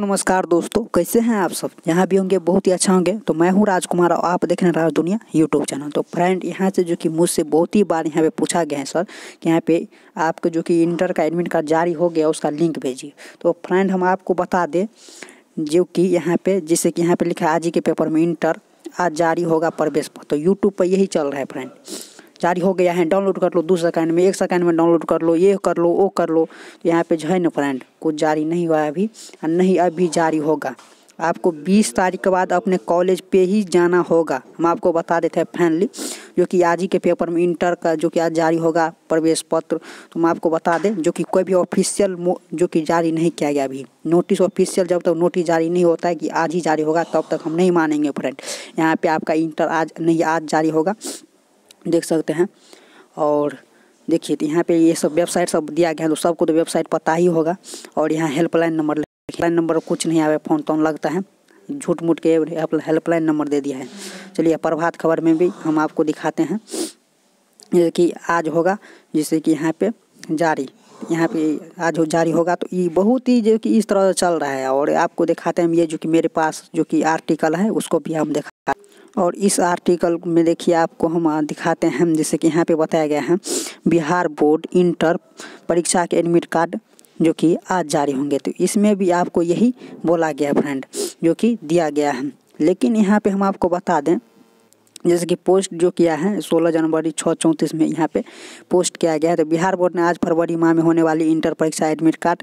नमस्कार दोस्तों कैसे हैं आप सब यहाँ भी होंगे बहुत ही अच्छा होंगे तो मैं हूँ राजकुमार और आप देख रहे हैं राज दुनिया यूट्यूब चैनल तो फ्रेंड यहाँ से जो कि मुझसे बहुत ही बार यहाँ पे पूछा गया है सर कि यहाँ पे आपके जो कि इंटर का एडमिट कार्ड जारी हो गया उसका लिंक भेजिए तो फ्रेंड हम आपको बता दें जो कि यहाँ पर जैसे कि यहाँ पर लिखा है आज ही के पेपर में इंटर आज जारी होगा प्रवेश पर तो यूट्यूब पर यही चल रहा है फ्रेंड जारी हो गया है डाउनलोड कर लो दो सेकंड में एक सेकेंड में डाउनलोड कर लो ये कर लो वो कर लो तो यहाँ पे जो है ना फ्रेंड कुछ जारी नहीं हुआ है अभी नहीं अभी जारी होगा आपको 20 तारीख के बाद अपने कॉलेज पे ही जाना होगा हम आपको बता देते हैं फाइनली जो कि आज ही के पेपर में इंटर का जो कि आज जारी होगा प्रवेश पत्र तो हम आपको बता दें जो कि कोई भी ऑफिशियल जो कि जारी नहीं किया गया अभी नोटिस ऑफिशियल जब तक तो नोटिस जारी नहीं होता है कि आज ही जारी होगा तब तक हम नहीं मानेंगे फ्रेंड यहाँ पे आपका इंटर आज नहीं आज जारी होगा देख सकते हैं और देखिए तो यहाँ पे ये सब वेबसाइट सब दिया गया है तो सबको तो वेबसाइट पता ही होगा और यहाँ हेल्पलाइन नंबर हेल्पलाइन नंबर कुछ नहीं आवे फ़ोन तो लगता है झूठ मूठ के हेल्पलाइन नंबर दे दिया है चलिए प्रभात खबर में भी हम आपको दिखाते हैं जैसे कि आज होगा जैसे कि यहाँ पे जारी यहाँ पे आज हो जारी होगा तो ये बहुत ही जो कि इस तरह चल रहा है और आपको दिखाते हैं ये जो कि मेरे पास जो कि आर्टिकल है उसको भी हम दिखा और इस आर्टिकल में देखिए आपको हम दिखाते हैं जैसे कि यहाँ पे बताया गया है बिहार बोर्ड इंटर परीक्षा के एडमिट कार्ड जो कि आज जारी होंगे तो इसमें भी आपको यही बोला गया फ्रेंड जो कि दिया गया है लेकिन यहाँ पे हम आपको बता दें जैसे कि पोस्ट जो किया है 16 जनवरी छः चौंतीस में यहाँ पे पोस्ट किया गया है तो बिहार बोर्ड ने आज फरवरी माह में होने वाली इंटर परीक्षा एडमिट कार्ड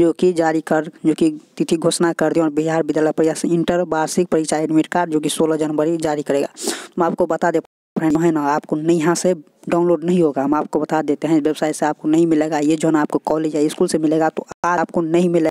जो कि जारी कर जो कि तिथि घोषणा कर दी और बिहार विद्यालय परीक्षा इंटर वार्षिक परीक्षा एडमिट कार्ड जो कि 16 जनवरी जारी करेगा तो मैं आपको बता दे फ्रेंड है ना आपको नहीं यहाँ से डाउनलोड नहीं होगा हम आपको बता देते हैं वेबसाइट से आपको नहीं मिलेगा ये जो है ना आपको कॉलेज या स्कूल से मिलेगा तो आज आपको नहीं मिलेगा